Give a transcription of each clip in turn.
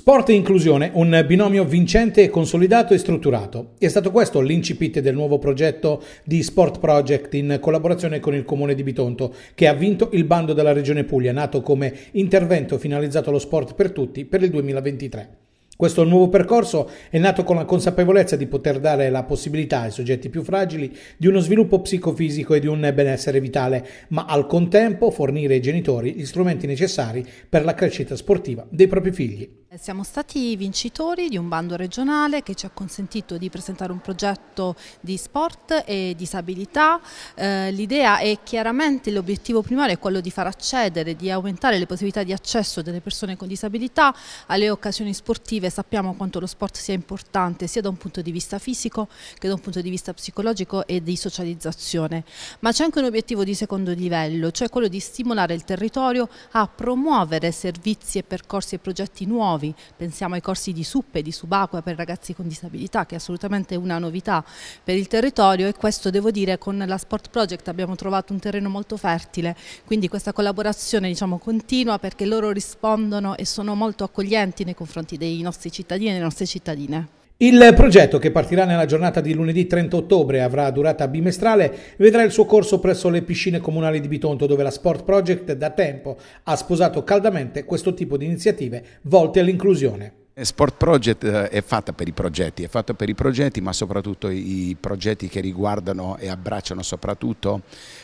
Sport e inclusione, un binomio vincente, consolidato e strutturato. È stato questo l'incipit del nuovo progetto di Sport Project in collaborazione con il Comune di Bitonto, che ha vinto il bando della Regione Puglia, nato come intervento finalizzato allo sport per tutti per il 2023. Questo nuovo percorso è nato con la consapevolezza di poter dare la possibilità ai soggetti più fragili di uno sviluppo psicofisico e di un benessere vitale, ma al contempo fornire ai genitori gli strumenti necessari per la crescita sportiva dei propri figli. Siamo stati vincitori di un bando regionale che ci ha consentito di presentare un progetto di sport e disabilità. Eh, L'idea è chiaramente l'obiettivo primario è quello di far accedere, di aumentare le possibilità di accesso delle persone con disabilità alle occasioni sportive. Sappiamo quanto lo sport sia importante sia da un punto di vista fisico che da un punto di vista psicologico e di socializzazione. Ma c'è anche un obiettivo di secondo livello, cioè quello di stimolare il territorio a promuovere servizi e percorsi e progetti nuovi particolari, pensiamo ai corsi di suppe, di subacquea per ragazzi con disabilità che è assolutamente una novità per il territorio e questo devo dire con la Sport Project abbiamo trovato un terreno molto fertile, quindi questa collaborazione diciamo, continua perché loro rispondono e sono molto accoglienti nei confronti dei nostri cittadini e delle nostre cittadine. Il progetto, che partirà nella giornata di lunedì 30 ottobre e avrà durata bimestrale, vedrà il suo corso presso le piscine comunali di Bitonto, dove la Sport Project da tempo ha sposato caldamente questo tipo di iniziative volte all'inclusione. Eh, Sport Project eh, è fatta per i progetti, è fatta per i progetti ma soprattutto i progetti che riguardano e abbracciano soprattutto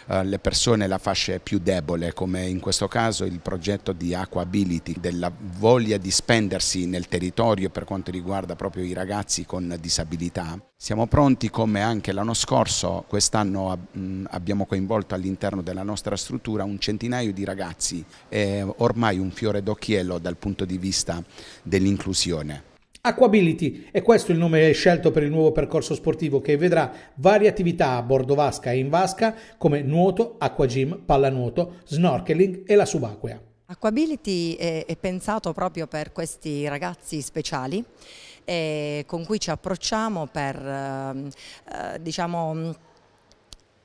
eh, le persone, la fascia più debole come in questo caso il progetto di Aqua della voglia di spendersi nel territorio per quanto riguarda proprio i ragazzi con disabilità. Siamo pronti come anche l'anno scorso, quest'anno abbiamo coinvolto all'interno della nostra struttura un centinaio di ragazzi, è ormai un fiore d'occhiello dal punto di vista dell'inclusione. Aquability è questo il nome scelto per il nuovo percorso sportivo che vedrà varie attività a bordo vasca e in vasca come nuoto, acquagym, pallanuoto, snorkeling e la subacquea. Acquability è, è pensato proprio per questi ragazzi speciali eh, con cui ci approcciamo per ehm, eh, diciamo mm,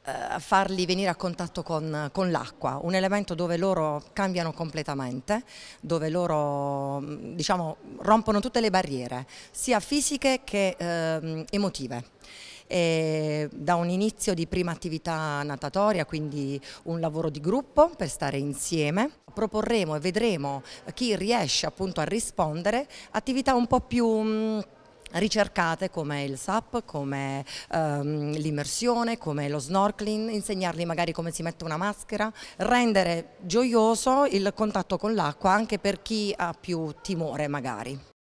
eh, farli venire a contatto con, con l'acqua, un elemento dove loro cambiano completamente, dove loro mm, diciamo, rompono tutte le barriere, sia fisiche che eh, emotive eh, da un inizio di prima attività natatoria, quindi un lavoro di gruppo per stare insieme. Proporremo e vedremo chi riesce appunto a rispondere, attività un po' più... Mh, mm, ricercate come il SAP, come ehm, l'immersione, come lo snorkeling, insegnargli magari come si mette una maschera, rendere gioioso il contatto con l'acqua anche per chi ha più timore magari.